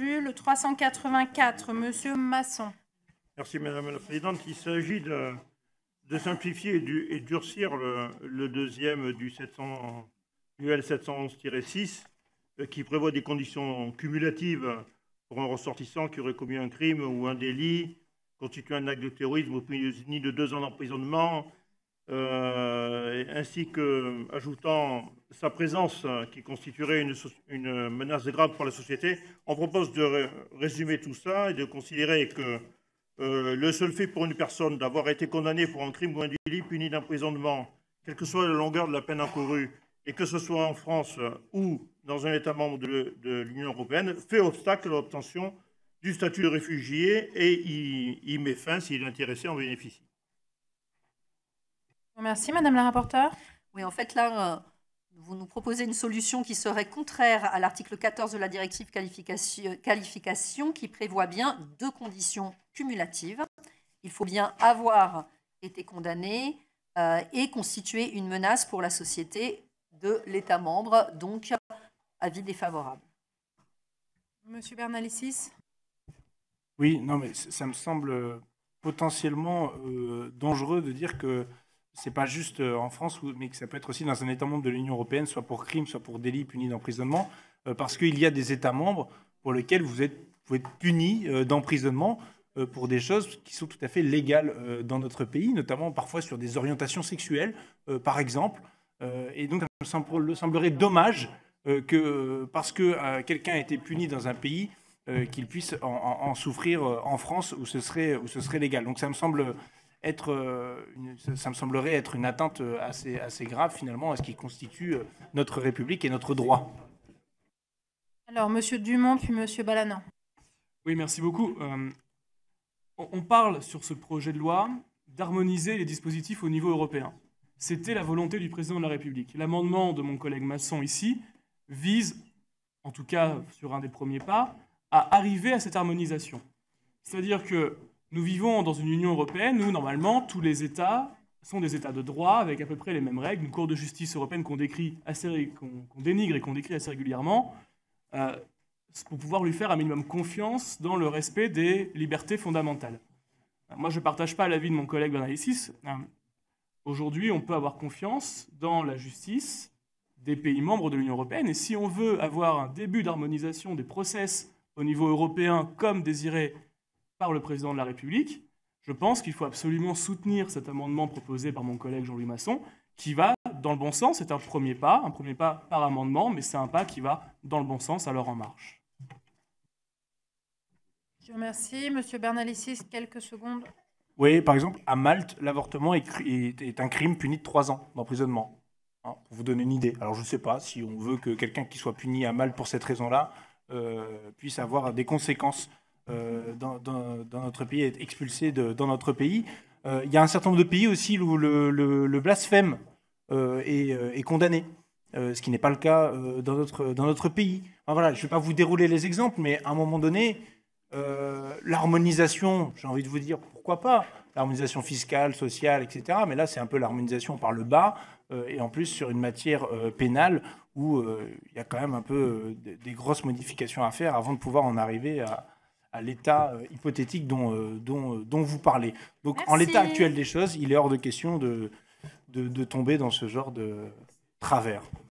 Le 384, Monsieur Masson. Merci Madame la Présidente. Il s'agit de, simplifier et, du, durcir le, deuxième du, 700, L711-6 euh, qui prévoit des conditions cumulatives pour un ressortissant qui aurait commis un crime ou un délit constituant un acte de terrorisme au puni de deux ans d'emprisonnement euh, ainsi que ajoutant sa présence euh, qui constituerait une, une, menace grave pour la société, on propose de résumer tout ça et de considérer que euh, le seul fait pour une personne d'avoir été condamnée pour un crime ou un délit puni d'emprisonnement, quelle que soit la longueur de la peine encourue, et que ce soit en France ou dans un État membre de, l'Union européenne, fait obstacle à l'obtention du statut de réfugié et y, met fin s'il est intéressé en bénéficie. Merci, Madame la rapporteure. Oui, en fait, là, euh, vous nous proposez une solution qui serait contraire à l'article 14 de la directive qualification, qui prévoit bien deux conditions cumulatives. Il faut bien avoir été condamné euh, et constituer une menace pour la société de l'État membre. Donc, avis défavorable. Monsieur Bernalicis Oui, non, mais ça me semble potentiellement euh, dangereux de dire que c'est pas juste euh, en France, mais que ça peut être aussi dans un État membre de l'Union européenne, soit pour crime, soit pour délit puni d'emprisonnement, euh, parce qu'il y a des États membres pour lesquels vous êtes, vous puni euh, d'emprisonnement pour des choses qui sont tout à fait légales dans notre pays, notamment parfois sur des orientations sexuelles, par exemple. et donc, ça me semblerait dommage que parce que quelqu'un a été puni dans un pays, qu'il puisse en, souffrir en France où ce serait, où ce serait légal. Donc, ça me semble être, euh, ça me semblerait être une atteinte euh, assez, assez grave finalement à ce qui constitue euh, notre République et notre droit. Alors, Monsieur Dumont, puis Monsieur balana Oui, merci beaucoup. on parle sur ce projet de loi d'harmoniser les dispositifs au niveau européen. C'était la volonté du président de la République. L'amendement de mon collègue Masson ici vise, en tout cas sur un des premiers pas, à arriver à cette harmonisation. C'est-à-dire que nous vivons dans une Union européenne où, normalement, tous les États sont des États de droit avec à peu près les mêmes règles. Une Cour de justice européenne qu'on dénigre et qu'on décrit assez régulièrement, euh, pour pouvoir lui faire un minimum confiance dans le respect des libertés fondamentales. Moi, je ne partage pas l'avis de mon collègue d'analysis. Hein. Aujourd'hui, on peut avoir confiance dans la justice des pays membres de l'Union européenne. Et si on veut avoir un début d'harmonisation des process au niveau européen, comme désiré par le président de la République, je pense qu'il faut absolument soutenir cet amendement proposé par mon collègue Jean-Louis Masson, qui va dans le bon sens. C'est un premier pas, un premier pas par amendement, mais c'est un pas qui va dans le bon sens, alors en marche. Je remercie. Monsieur Bernalicis, quelques secondes. Oui, par exemple, à Malte, l'avortement est, est, un crime puni de trois ans d'emprisonnement. Hein, pour vous donner une idée. Alors je ne sais pas si on veut que quelqu'un qui soit puni à Malte pour cette raison-là euh, puisse avoir des conséquences. Euh, dans, notre pays, être expulsé dans notre pays. Euh, il y a un certain nombre de pays aussi où le, blasphème euh, est, condamné. ce qui n'est pas le cas dans, notre, dans notre pays. voilà, je ne vais pas vous dérouler les exemples, mais à un moment donné, l'harmonisation, j'ai envie de vous dire pourquoi pas, l'harmonisation fiscale, sociale, etc. Mais là, c'est un peu l'harmonisation par le bas, et en plus sur une matière pénale où il y a quand même un peu des grosses modifications à faire avant de pouvoir en arriver à, l'état euh, hypothétique euh, euh, dont, vous parlez. Donc, en l'état actuel des choses, il est hors de question de tomber dans ce genre de travers.